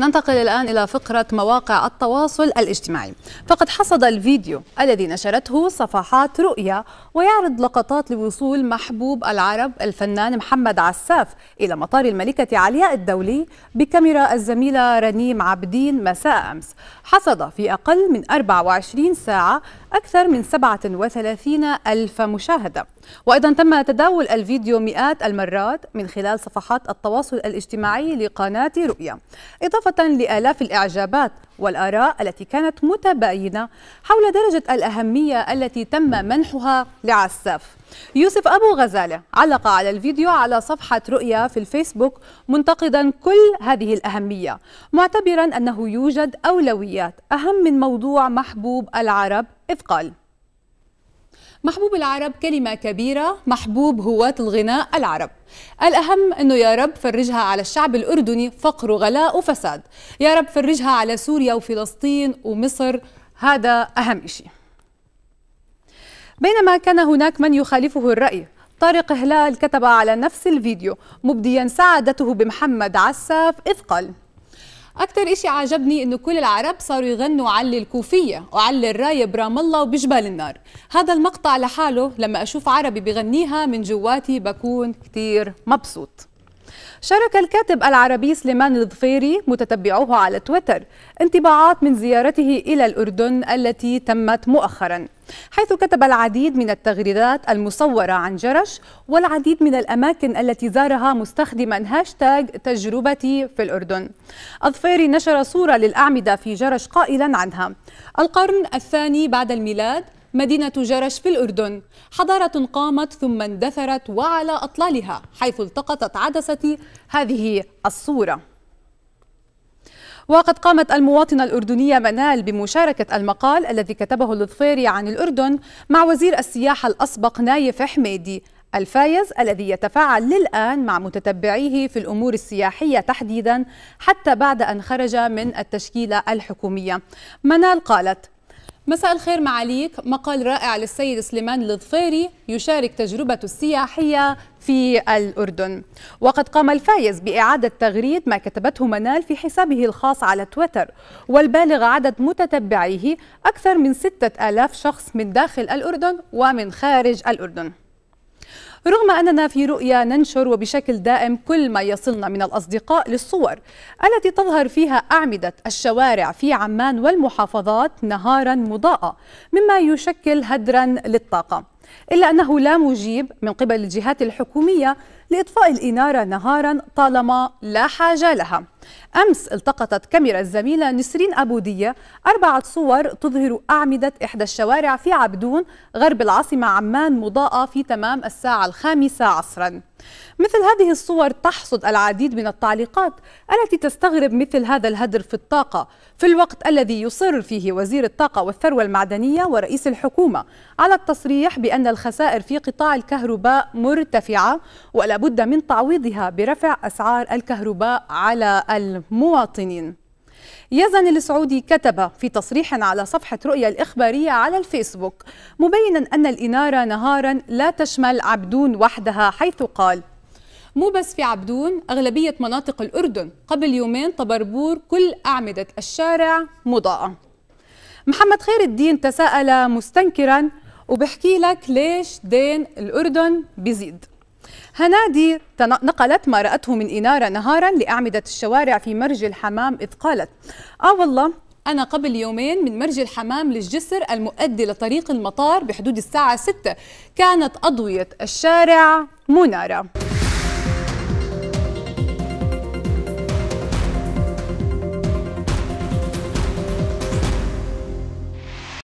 ننتقل الآن إلى فقرة مواقع التواصل الاجتماعي فقد حصد الفيديو الذي نشرته صفحات رؤيا ويعرض لقطات لوصول محبوب العرب الفنان محمد عساف إلى مطار الملكة علياء الدولي بكاميرا الزميلة رنيم عبدين مساء أمس حصد في أقل من 24 ساعة أكثر من 37 ألف مشاهدة وأيضا تم تداول الفيديو مئات المرات من خلال صفحات التواصل الاجتماعي لقناة رؤيا إضافة لآلاف الإعجابات والآراء التي كانت متباينة حول درجة الأهمية التي تم منحها لعساف يوسف أبو غزالة علق على الفيديو على صفحة رؤيا في الفيسبوك منتقدا كل هذه الأهمية معتبرا أنه يوجد أولويات أهم من موضوع محبوب العرب إذ قال محبوب العرب كلمة كبيرة محبوب هواة الغناء العرب الأهم أنه يا رب فرجها على الشعب الأردني فقر وغلاء وفساد يا رب فرجها على سوريا وفلسطين ومصر هذا أهم شيء بينما كان هناك من يخالفه الرأي طارق هلال كتب على نفس الفيديو مبديا سعادته بمحمد عساف إذ قال اكتر اشي عجبني انه كل العرب صاروا يغنوا علي الكوفيه وعلي الرايه برام الله وبجبال النار هذا المقطع لحاله لما اشوف عربي بغنيها من جواتي بكون كتير مبسوط شارك الكاتب العربي سليمان الضفيري متتبعوه على تويتر انطباعات من زيارته إلى الأردن التي تمت مؤخرا حيث كتب العديد من التغريدات المصورة عن جرش والعديد من الأماكن التي زارها مستخدما هاشتاج تجربتي في الأردن الظفيري نشر صورة للأعمدة في جرش قائلا عنها القرن الثاني بعد الميلاد مدينة جرش في الأردن حضارة قامت ثم اندثرت وعلى أطلالها حيث التقطت عدستي هذه الصورة وقد قامت المواطنة الأردنية منال بمشاركة المقال الذي كتبه اللطفيري عن الأردن مع وزير السياحة الأسبق نايف حميدي الفايز الذي يتفاعل للآن مع متتبعيه في الأمور السياحية تحديدا حتى بعد أن خرج من التشكيلة الحكومية منال قالت مساء الخير معاليك مقال رائع للسيد سليمان الظفيري يشارك تجربته السياحية في الأردن وقد قام الفايز بإعادة تغريد ما كتبته منال في حسابه الخاص على تويتر والبالغ عدد متتبعيه أكثر من 6000 شخص من داخل الأردن ومن خارج الأردن رغم أننا في رؤيا ننشر وبشكل دائم كل ما يصلنا من الأصدقاء للصور التي تظهر فيها أعمدة الشوارع في عمان والمحافظات نهارا مضاءة مما يشكل هدرا للطاقة إلا أنه لا مجيب من قبل الجهات الحكومية لإطفاء الإنارة نهارا طالما لا حاجة لها أمس التقطت كاميرا الزميلة نسرين أبودية أربعة صور تظهر أعمدة إحدى الشوارع في عبدون غرب العاصمة عمان مضاءة في تمام الساعة الخامسة عصرا مثل هذه الصور تحصد العديد من التعليقات التي تستغرب مثل هذا الهدر في الطاقة في الوقت الذي يصر فيه وزير الطاقة والثروة المعدنية ورئيس الحكومة على التصريح بأن بأن الخسائر في قطاع الكهرباء مرتفعة ولا بد من تعويضها برفع أسعار الكهرباء على المواطنين يزن السعودي كتب في تصريح على صفحة رؤية الإخبارية على الفيسبوك مبينا أن الإنارة نهارا لا تشمل عبدون وحدها حيث قال مو بس في عبدون أغلبية مناطق الأردن قبل يومين طبربور كل أعمدة الشارع مضاءة محمد خير الدين تساءل مستنكرا وبحكي لك ليش دين الأردن بيزيد هنادي نقلت ما رأته من إنارة نهارا لأعمدة الشوارع في مرج الحمام إذ قالت آه والله أنا قبل يومين من مرج الحمام للجسر المؤدي لطريق المطار بحدود الساعة 6 كانت أضوية الشارع منارة